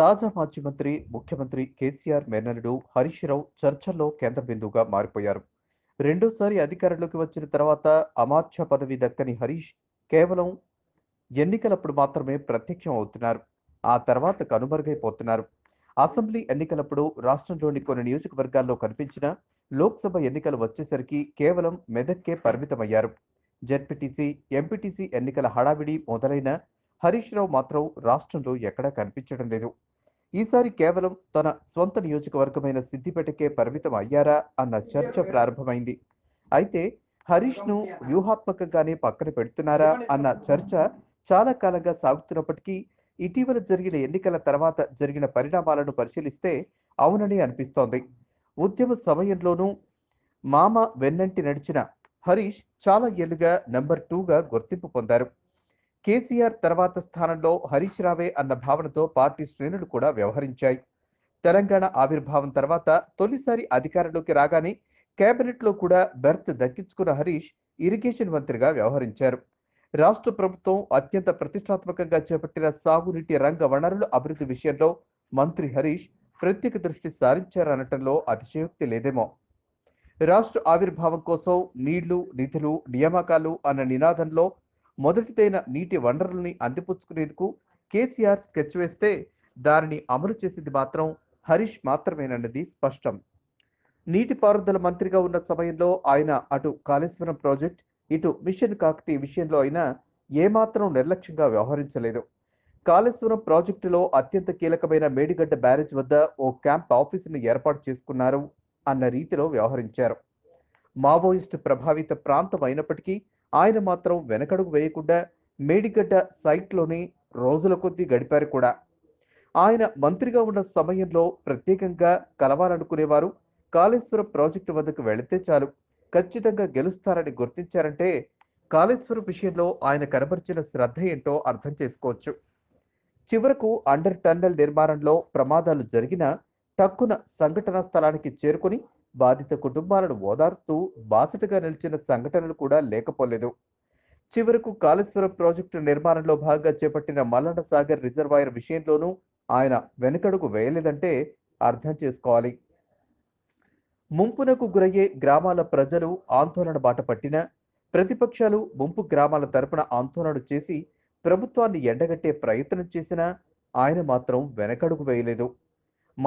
తాజా మాజీ మంత్రి ముఖ్యమంత్రి కేసీఆర్ మేనలుడు హరీష్ రావు చర్చల్లో కేంద్ర బిందువుగా మారిపోయారు రెండోసారి అధికారంలోకి వచ్చిన తర్వాత అమాత్య పదవి దక్కని హరీష్ కేవలం ఎన్నికలప్పుడు మాత్రమే ప్రత్యక్షం అవుతున్నారు ఆ తర్వాత కనుమరుగైపోతున్నారు అసెంబ్లీ ఎన్నికలప్పుడు రాష్ట్రంలోని కొన్ని నియోజకవర్గాల్లో కనిపించిన లోక్సభ ఎన్నికలు వచ్చేసరికి కేవలం మెదక్కే పరిమితమయ్యారు జెడ్పీటీసీ ఎంపీటీసీ ఎన్నికల హడావిడి మొదలైన హరీష్ రావు మాత్రం రాష్ట్రంలో ఎక్కడా కనిపించడం లేదు ఈసారి కేవలం తన సొంత నియోజకవర్గమైన సిద్దిపేటకే పరిమితం అయ్యారా అన్న చర్చ ప్రారంభమైంది అయితే హరీష్ ను వ్యూహాత్మకంగానే పక్కన పెడుతున్నారా అన్న చర్చ చాలా కాలంగా సాగుతున్నప్పటికీ ఇటీవల జరిగిన ఎన్నికల తర్వాత జరిగిన పరిణామాలను పరిశీలిస్తే అవునని అనిపిస్తోంది ఉద్యమ సమయంలోనూ మామ వెన్నంటి నడిచిన హరీష్ చాలా ఏళ్లుగా నెంబర్ టూగా గుర్తింపు పొందారు కేసీఆర్ తర్వాత స్థానంలో హరీష్ రావే అన్న భావనతో పార్టీ శ్రేణులు కూడా వ్యవహరించాయి తెలంగాణ ఆవిర్భావం తర్వాత తొలిసారి అధికారంలోకి రాగానే కేబినెట్లో కూడా బెర్త్ దక్కించుకున్న హరీష్ ఇరిగేషన్ మంత్రిగా వ్యవహరించారు రాష్ట్ర ప్రభుత్వం అత్యంత ప్రతిష్టాత్మకంగా చేపట్టిన సాగునీటి రంగ వనరుల అభివృద్ధి విషయంలో మంత్రి హరీష్ ప్రత్యేక దృష్టి సారించారనటంలో అతిశయోక్తి లేదేమో రాష్ట్ర ఆవిర్భావం కోసం నీళ్లు నిధులు నియామకాలు అన్న నినాదంలో మొదటిదైన నీటి వనరుల్ని అందిపుచ్చుకునేందుకు కేసీఆర్ స్కెచ్ వేస్తే దానిని అమలు చేసింది మాత్రం హరీష్ మాత్రమేనన్నది స్పష్టం నీటిపారుదల మంత్రిగా ఉన్న సమయంలో ఆయన అటు కాళేశ్వరం ప్రాజెక్ట్ ఇటు మిషన్ కాకతీ విషయంలో అయినా ఏమాత్రం నిర్లక్ష్యంగా వ్యవహరించలేదు కాళేశ్వరం ప్రాజెక్టులో అత్యంత కీలకమైన మేడిగడ్డ బ్యారేజ్ వద్ద ఓ క్యాంప్ ఆఫీసును ఏర్పాటు చేసుకున్నారు అన్న రీతిలో వ్యవహరించారు మావోయిస్టు ప్రభావిత ప్రాంతం అయినప్పటికీ ఆయన మాత్రం వెనకడుగు వేయకుండా మేడిగడ్డ సైట్లోని రోజుల కొద్దీ గడిపారు కూడా ఆయన మంత్రిగా ఉన్న సమయంలో ప్రత్యేకంగా కలవాలనుకునేవారు కాళేశ్వరం ప్రాజెక్టు వద్దకు వెళితే చాలు ఖచ్చితంగా గెలుస్తారని గుర్తించారంటే కాళేశ్వరం విషయంలో ఆయన కనబరిచిన శ్రద్ధ ఏంటో అర్థం చేసుకోవచ్చు చివరకు అండర్ టన్నెల్ నిర్మాణంలో ప్రమాదాలు జరిగిన తక్కున సంఘటన స్థలానికి చేరుకుని బాధిత కుటుంబాలను ఓదార్స్తూ బాసటగా నిలిచిన సంఘటనలు కూడా లేకపోలేదు చివరకు కాళేశ్వరం ప్రాజెక్టు నిర్మాణంలో భాగంగా చేపట్టిన మల్లన్న సాగర్ రిజర్వాయర్ విషయంలోనూ ఆయన వెనుకడుగు వేయలేదంటే అర్థం చేసుకోవాలి ముంపునకు గురయ్యే గ్రామాల ప్రజలు ఆందోళన బాట పట్టిన ప్రతిపక్షాలు ముంపు గ్రామాల తరపున ఆందోళన చేసి ప్రభుత్వాన్ని ఎండగట్టే ప్రయత్నం చేసినా ఆయన మాత్రం వెనకడుగు వేయలేదు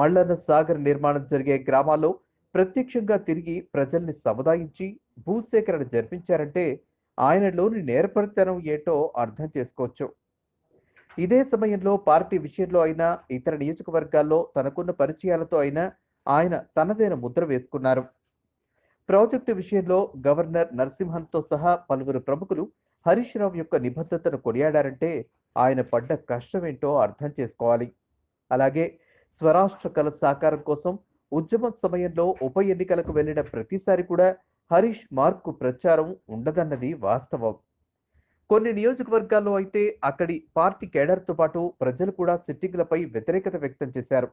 మల్లన్న సాగర్ నిర్మాణం జరిగే గ్రామాల్లో ప్రత్యక్షంగా తిరిగి ప్రజల్ని సముదాయించి భూసేకరణ జరిపించారంటే ఆయనలోని నేర్పరితనం ఏటో అర్థం చేసుకోవచ్చు ఇదే సమయంలో పార్టీ విషయంలో అయినా ఇతర నియోజకవర్గాల్లో తనకున్న పరిచయాలతో అయినా ఆయన తనదైన ముద్ర వేసుకున్నారు ప్రాజెక్టు విషయంలో గవర్నర్ నరసింహన్తో సహా పలువురు ప్రముఖులు హరీష్ రావు యొక్క నిబద్ధతను కొనియాడారంటే ఆయన పడ్డ కష్టమేంటో అర్థం చేసుకోవాలి అలాగే స్వరాష్ట్ర కల సాకారం కోసం ఉద్యమ సమయంలో ఉప ఎన్నికలకు వెళ్లిన ప్రతిసారి కూడా హరీష్ మార్కు ప్రచారం ఉండదన్నది వాస్తవం కొన్ని నియోజకవర్గాల్లో అయితే అక్కడి పార్టీ కేడర్తో పాటు ప్రజలు కూడా సిట్టింగ్లపై వ్యతిరేకత వ్యక్తం చేశారు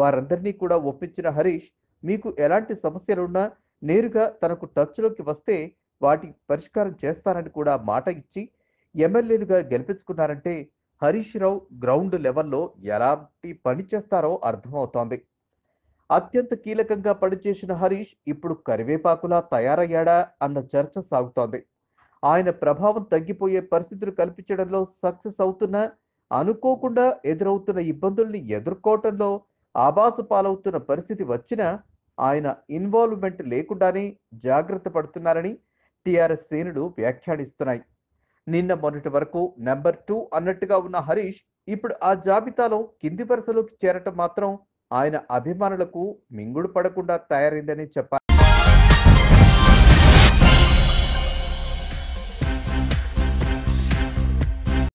వారందరినీ కూడా ఒప్పించిన హరీష్ మీకు ఎలాంటి సమస్యలున్నా నేరుగా తనకు టచ్లోకి వస్తే వాటి పరిష్కారం చేస్తానని కూడా మాట ఇచ్చి ఎమ్మెల్యేలుగా గెలిపించుకున్నారంటే హరీష్ రావు గ్రౌండ్ లెవెల్లో ఎలాంటి పని చేస్తారో అర్థమవుతోంది అత్యంత కీలకంగా పనిచేసిన హరీష్ ఇప్పుడు కరివేపాకులా తయారయ్యాడా అన్న చర్చ సాగుతోంది ఆయన ప్రభావం తగ్గిపోయే పరిస్థితులు కల్పించడంలో సక్సెస్ అవుతున్న అనుకోకుండా ఎదురవుతున్న ఇబ్బందుల్ని ఎదుర్కోవటంలో ఆభాస పాలవుతున్న పరిస్థితి వచ్చినా ఆయన ఇన్వాల్వ్మెంట్ లేకుండానే జాగ్రత్త పడుతున్నారని టీఆర్ఎస్ శ్రేణులు వ్యాఖ్యానిస్తున్నాయి నిన్న మొన్నటి వరకు నెంబర్ టూ అన్నట్టుగా ఉన్న హరీష్ ఇప్పుడు ఆ జాబితాలో కింది వరుసలోకి చేరటం మాత్రం ఆయన అభిమానులకు మింగుడు పడకుండా తయారైందని చెప్పారు